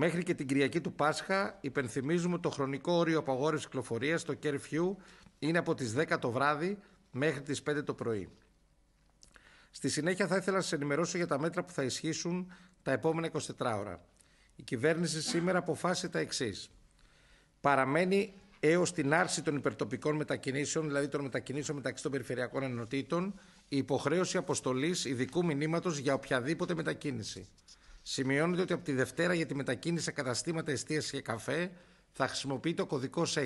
Μέχρι και την Κυριακή του Πάσχα υπενθυμίζουμε το χρονικό όριο απαγόρευσης κυκλοφορίας στο curfew είναι από τις 10 το βράδυ μέχρι τις 5 το πρωί. Στη συνέχεια θα ήθελα να σας ενημερώσω για τα μέτρα που θα ισχύσουν τα επόμενα 24 ώρα. Η κυβέρνηση σήμερα αποφάσισε τα εξής. Παραμένει έως την άρση των υπερτοπικών μετακινήσεων, δηλαδή των μετακινήσεων μεταξύ των περιφερειακών ενωτήτων, η υποχρέωση αποστολής ειδικού μηνύματος για οποιαδήποτε μετακίνηση. Σημειώνεται ότι από τη Δευτέρα για τη μετακίνηση σε καταστήματα εστίαση και καφέ θα χρησιμοποιείται ο κωδικός 6.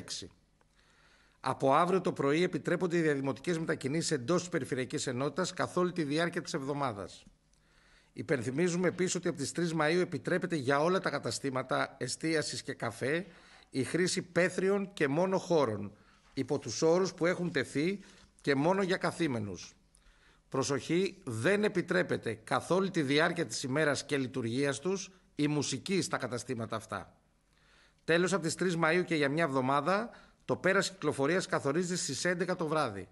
Από αύριο το πρωί επιτρέπονται οι διαδημοτικές μετακινήσεις εντός της περιφερειακής ενότητας καθ' όλη τη διάρκεια της εβδομάδας. Υπενθυμίζουμε επίσης ότι από τις 3 Μαου επιτρέπεται για όλα τα καταστήματα εστίασης και καφέ η χρήση πέθριων και μόνο χώρων, υπό τους όρους που έχουν τεθεί και μόνο για καθήμενους. Προσοχή, δεν επιτρέπεται καθ' όλη τη διάρκεια της ημέρας και λειτουργίας τους η μουσική στα καταστήματα αυτά. Τέλος από τις 3 Μαΐου και για μια εβδομάδα το πέρας κυκλοφορίας καθορίζει στις 11 το βράδυ.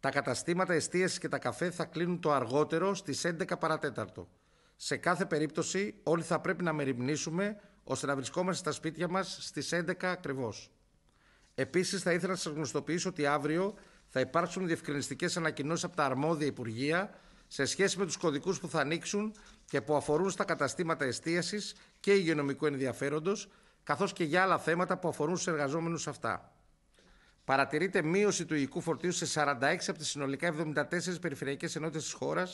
Τα καταστήματα εστίασης και τα καφέ θα κλείνουν το αργότερο στις 11 παρατέταρτο. Σε κάθε περίπτωση όλοι θα πρέπει να μεριμνήσουμε ώστε να βρισκόμαστε στα σπίτια μας στις 11 ακριβώς. Επίσης θα ήθελα να σας γνωστοποιήσω ότι αύριο θα υπάρξουν διευκρινιστικές ανακοινώσεις από τα αρμόδια Υπουργεία σε σχέση με τους κωδικούς που θα ανοίξουν και που αφορούν στα καταστήματα εστίασης και υγειονομικού ενδιαφέροντος, καθώς και για άλλα θέματα που αφορούν στους εργαζόμενους αυτά. Παρατηρείται μείωση του υγικού φορτίου σε 46 από τις συνολικά 74 περιφερειακές ενότητες της χώρας,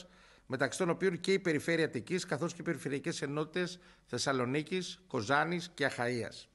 μεταξύ των οποίων και η Περιφέρεια Αττικής καθώς και οι περιφερειακές ενότητες Θεσσαλονίκης, Κοζάνης και Αχαΐας.